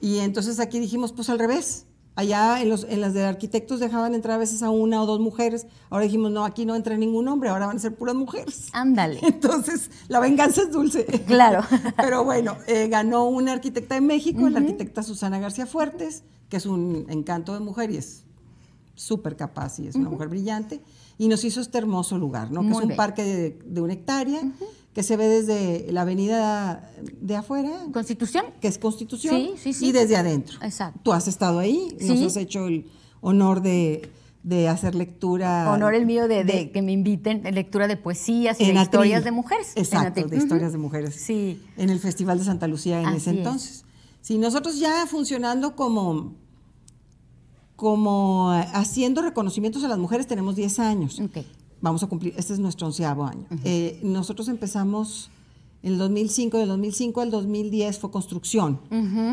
Y entonces aquí dijimos, pues al revés. Allá en, las de arquitectos dejaban entrar a veces a una o dos mujeres. Ahora dijimos, no, aquí no entra ningún hombre, ahora van a ser puras mujeres. Ándale. Entonces, la venganza es dulce. Claro. Pero bueno, eh, ganó una arquitecta de México, la arquitecta Susana García Fuertes, que es un encanto de mujeres súper capaz y es una mujer brillante, y nos hizo este hermoso lugar, ¿no? que es un parque de, una hectárea. que se ve desde la avenida de afuera. Constitución. Que es Constitución. Sí, sí, sí. Y desde adentro. Exacto. Tú has estado ahí, sí. nos has hecho el honor de, hacer lectura. Honor el mío de, que me inviten lectura de poesías y historias de mujeres. Exacto, de historias de mujeres. Sí. En el Festival de Santa Lucía en ese entonces. Sí, nosotros ya funcionando como como eh, haciendo reconocimientos a las mujeres tenemos 10 años. Vamos a cumplir, este es nuestro onceavo año. Eh, nosotros empezamos en el 2005, del 2005 al 2010 fue construcción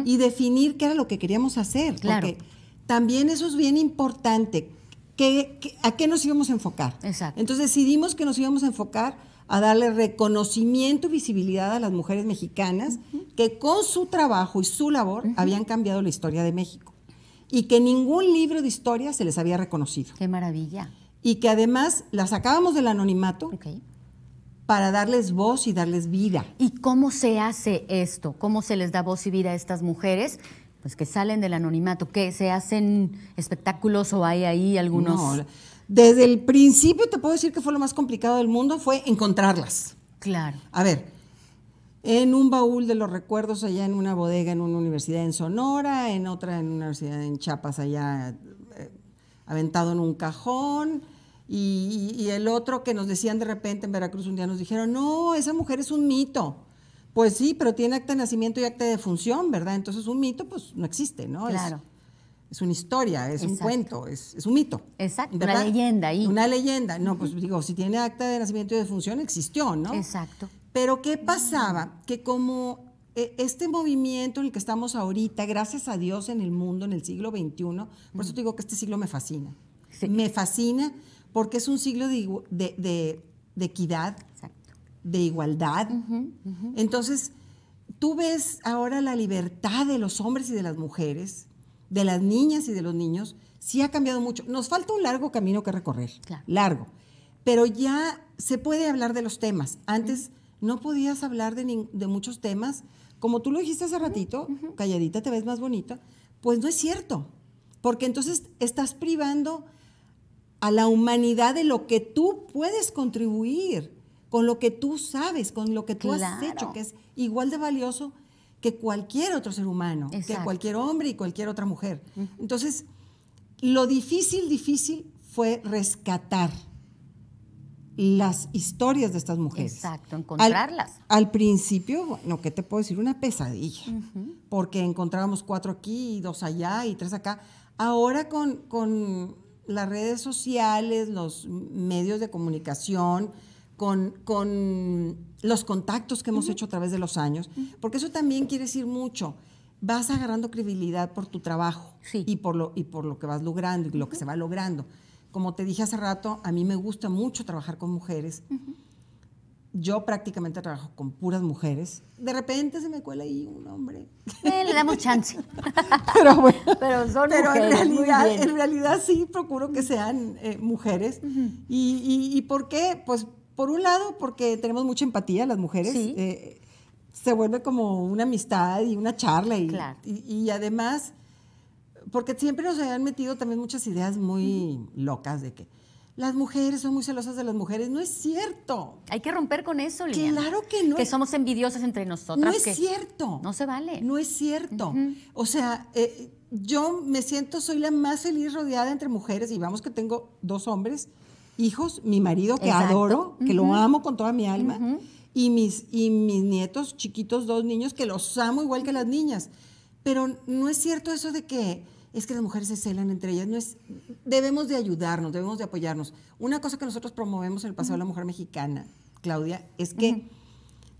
y definir qué era lo que queríamos hacer. también eso es bien importante. a qué nos íbamos a enfocar? Entonces decidimos que nos íbamos a enfocar a darle reconocimiento y visibilidad a las mujeres mexicanas que con su trabajo y su labor habían cambiado la historia de México y que ningún libro de historia se les había reconocido. Qué maravilla. Y que además las sacábamos del anonimato. para darles voz y darles vida. ¿Y cómo se hace esto? ¿Cómo se les da voz y vida a estas mujeres? Pues que salen del anonimato, que se hacen espectáculos o hay ahí algunos. No, desde el principio te puedo decir que fue lo más complicado del mundo, fue encontrarlas. Claro. A ver, en un baúl de los recuerdos allá en una bodega, en una universidad en Sonora, en otra en una universidad en Chiapas allá eh, aventado en un cajón. Y, el otro que nos decían de repente en Veracruz un día nos dijeron, no, esa mujer es un mito. Pues sí, pero tiene acta de nacimiento y acta de defunción, ¿verdad? Entonces un mito pues no existe, ¿no? Claro. Es, una historia, es un cuento, es, es, un mito. Exacto, una leyenda ahí. Una leyenda. No, pues digo, si tiene acta de nacimiento y defunción, existió, ¿no? Exacto. Pero ¿qué pasaba? Que como eh, este movimiento en el que estamos ahorita, gracias a Dios en el mundo, en el siglo XXI, por eso mm. te digo que este siglo me fascina. Me fascina porque es un siglo de, de, equidad, de igualdad. Entonces, tú ves ahora la libertad de los hombres y de las mujeres, de las niñas y de los niños, sí ha cambiado mucho. Nos falta un largo camino que recorrer, largo, pero ya se puede hablar de los temas. Antes no podías hablar de, muchos temas. Como tú lo dijiste hace ratito, calladita te ves más bonita, pues no es cierto, porque entonces estás privando a la humanidad de lo que tú puedes contribuir, con lo que tú sabes, con lo que tú has hecho, que es igual de valioso que cualquier otro ser humano, que cualquier hombre y cualquier otra mujer. Entonces, lo difícil, difícil fue rescatar las historias de estas mujeres. Exacto, encontrarlas. Al, principio, bueno, ¿qué te puedo decir? Una pesadilla, porque encontrábamos cuatro aquí, y dos allá y tres acá. Ahora con, las redes sociales, los medios de comunicación, con, los contactos que hemos hecho a través de los años, porque eso también quiere decir mucho. Vas agarrando credibilidad por tu trabajo y, por lo, y por lo que vas logrando y lo que se va logrando. Como te dije hace rato, a mí me gusta mucho trabajar con mujeres. Yo prácticamente trabajo con puras mujeres. De repente se me cuela ahí un hombre. Eh, le damos chance. pero bueno. Pero son En realidad, en realidad sí procuro que sean eh, mujeres. y, y, por qué? Pues por un lado, porque tenemos mucha empatía las mujeres. Eh, se vuelve como una amistad y una charla. y, y además porque siempre nos habían metido también muchas ideas muy locas de que las mujeres son muy celosas de las mujeres. No es cierto. Hay que romper con eso, Liliana. Claro que no. Que somos envidiosas entre nosotras. No es cierto. No se vale. No es cierto. O sea, eh, yo me siento, soy la más feliz rodeada entre mujeres y vamos que tengo dos hombres, hijos, mi marido que adoro, que lo amo con toda mi alma, y, mis, y mis nietos chiquitos, dos niños, que los amo igual que las niñas. Pero no es cierto eso de que es que las mujeres se celan entre ellas. No es, debemos de ayudarnos, debemos de apoyarnos. Una cosa que nosotros promovemos en el pasado de la Mujer Mexicana, Claudia, es que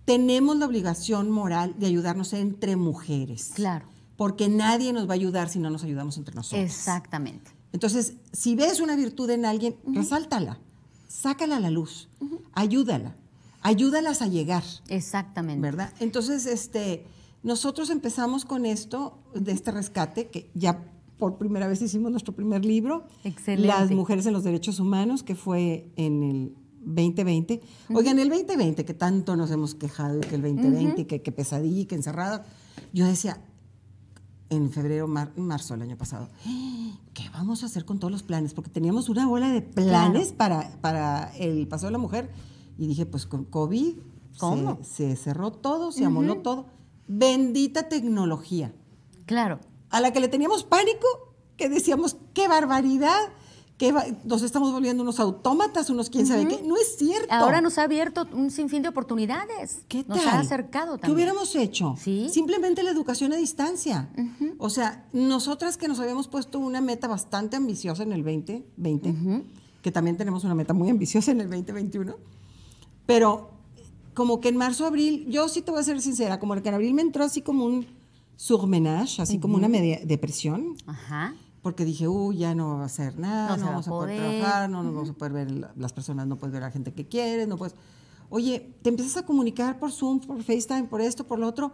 tenemos la obligación moral de ayudarnos entre mujeres. Claro. Porque nadie nos va a ayudar si no nos ayudamos entre nosotros. Exactamente. Entonces, si ves una virtud en alguien, resáltala, sácala a la luz, ayúdala, ayúdalas a llegar. Exactamente. ¿Verdad? Entonces, este... Nosotros empezamos con esto, de este rescate, que ya por primera vez hicimos nuestro primer libro, Excelente. Las mujeres en los derechos humanos, que fue en el 2020. Uh en el 2020, que tanto nos hemos quejado, que el 2020, que, que, pesadilla, que encerrada, yo decía en febrero, marzo del año pasado, ¿qué vamos a hacer con todos los planes? Porque teníamos una bola de planes para, para el Paso de la Mujer. Y dije, pues con COVID ¿Cómo? Se, cerró todo, se amoló todo. Bendita tecnología. Claro a la que le teníamos pánico, que decíamos, qué barbaridad, que nos estamos volviendo unos autómatas, unos quién sabe qué. No es cierto. Ahora nos ha abierto un sinfín de oportunidades. ¿Qué tal? Nos ha acercado también. ¿Qué hubiéramos hecho? ¿Sí? Simplemente la educación a distancia. O sea, nosotras que nos habíamos puesto una meta bastante ambiciosa en el 2020, que también tenemos una meta muy ambiciosa en el 2021, pero como que en marzo, abril, yo sí te voy a ser sincera, como que en abril me entró así como un surmenage, así como una media depresión. Ajá. Porque dije, uy, ya no va a hacer nada, no, vamos a poder, trabajar, no nos vamos a poder ver las personas, no puedes ver a la gente que quieres, no puedes. Oye, te empiezas a comunicar por Zoom, por FaceTime, por esto, por lo otro,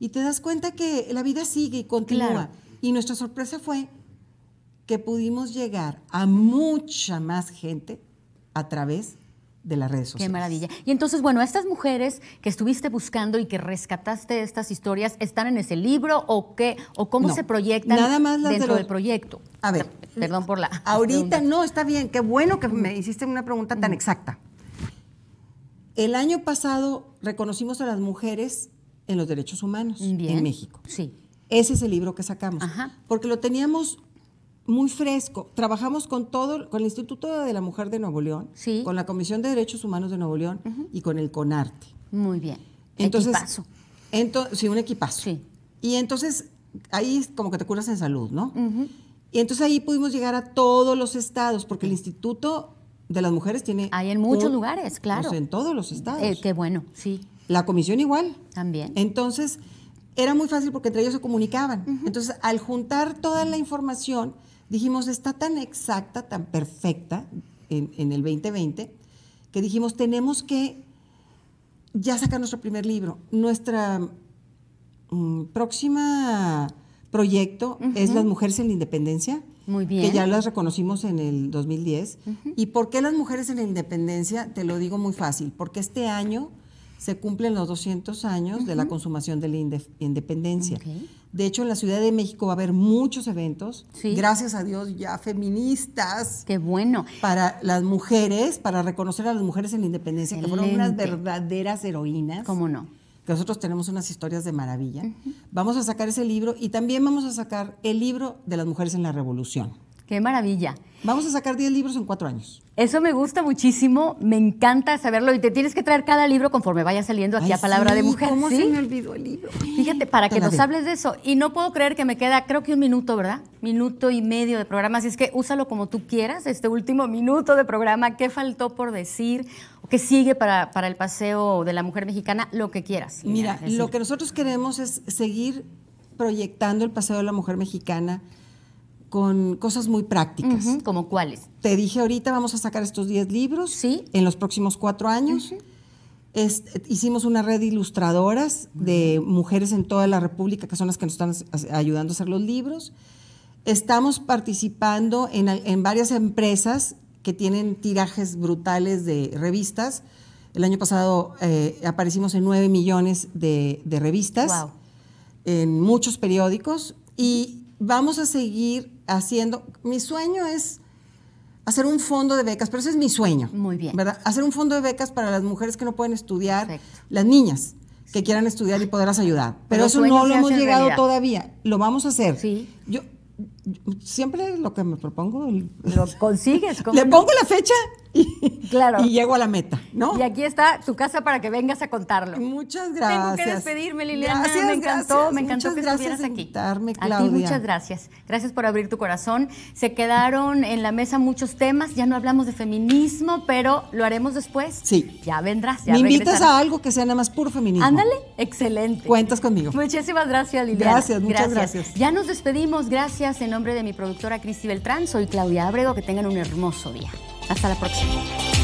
y te das cuenta que la vida sigue y continúa. Y nuestra sorpresa fue que pudimos llegar a mucha más gente a través de las redes sociales. Qué maravilla. Y entonces, bueno, estas mujeres que estuviste buscando y que rescataste estas historias, ¿están en ese libro o qué? ¿O cómo se proyectan dentro del proyecto? A ver. Perdón por la. Ahorita no, está bien. Qué bueno que me hiciste una pregunta tan exacta. El año pasado reconocimos a las mujeres en los derechos humanos en México. Sí. Ese es el libro que sacamos. Ajá. Porque lo teníamos muy fresco. Trabajamos con todo, con el Instituto de la Mujer de Nuevo León, sí. con la Comisión de Derechos Humanos de Nuevo León y con el CONARTE. Muy bien. Entonces, equipazo. sí, un equipazo. Sí. Y entonces ahí como que te curas en salud, ¿no? Y entonces ahí pudimos llegar a todos los estados, porque el Instituto de las Mujeres tiene... Hay en muchos lugares, claro. en todos los estados. Eh, qué bueno, sí. La comisión igual. También. Entonces, era muy fácil porque entre ellos se comunicaban. Entonces, al juntar toda la información, dijimos, está tan exacta, tan perfecta en, el 2020, que dijimos, tenemos que ya sacar nuestro primer libro. Nuestro mm, próximo proyecto es Las Mujeres en la Independencia. Muy bien. Que ya las reconocimos en el 2010. ¿Y por qué las mujeres en la independencia? Te lo digo muy fácil, porque este año se cumplen los 200 años de la consumación de la independencia. De hecho, en la Ciudad de México va a haber muchos eventos, gracias a Dios, ya feministas. Qué bueno. Para las mujeres, para reconocer a las mujeres en la independencia, que fueron unas verdaderas heroínas. ¿Cómo no? Que nosotros tenemos unas historias de maravilla. Vamos a sacar ese libro y también vamos a sacar el libro de las mujeres en la revolución. Qué maravilla. Vamos a sacar 10 libros en 4 años. Eso me gusta muchísimo, me encanta saberlo y te tienes que traer cada libro conforme vaya saliendo aquí a Palabra de Mujer. ¿Cómo se me olvidó el libro? Fíjate, para que nos hables de eso. Y no puedo creer que me queda, creo que un minuto, ¿verdad? Minuto y medio de programa, así es que úsalo como tú quieras, este último minuto de programa, qué faltó por decir, qué sigue para, el paseo de la mujer mexicana, lo que quieras. Mira, mira lo que nosotros queremos es seguir proyectando el paseo de la mujer mexicana con cosas muy prácticas. ¿Como cuáles? Te dije ahorita, vamos a sacar estos 10 libros ¿Sí? en los próximos cuatro años. hicimos una red de ilustradoras de mujeres en toda la República, que son las que nos están ayudando a hacer los libros. Estamos participando en, varias empresas que tienen tirajes brutales de revistas. El año pasado eh, aparecimos en 9 millones de, revistas, en muchos periódicos, y vamos a seguir haciendo, mi sueño es hacer un fondo de becas, pero ese es mi sueño. Muy bien. ¿Verdad? Hacer un fondo de becas para las mujeres que no pueden estudiar, las niñas que quieran estudiar y poderlas ayudar. Pero, eso no lo hemos llegado todavía. Lo vamos a hacer. Sí. Yo, siempre lo que me propongo lo consigues le pongo la fecha y, claro. y llego a la meta no y aquí está tu casa para que vengas a contarlo muchas gracias tengo que despedirme Liliana me encantó me encantó muchas que estuvieras aquí a ti muchas gracias gracias por abrir tu corazón se quedaron en la mesa muchos temas ya no hablamos de feminismo pero lo haremos después sí ya vendrás me invitas a algo que sea nada más puro feminismo ándale excelente cuentas conmigo muchísimas gracias Liliana gracias muchas gracias, ya nos despedimos gracias en nombre de mi productora Cristi Beltrán, soy Claudia Abrego. Que tengan un hermoso día. Hasta la próxima.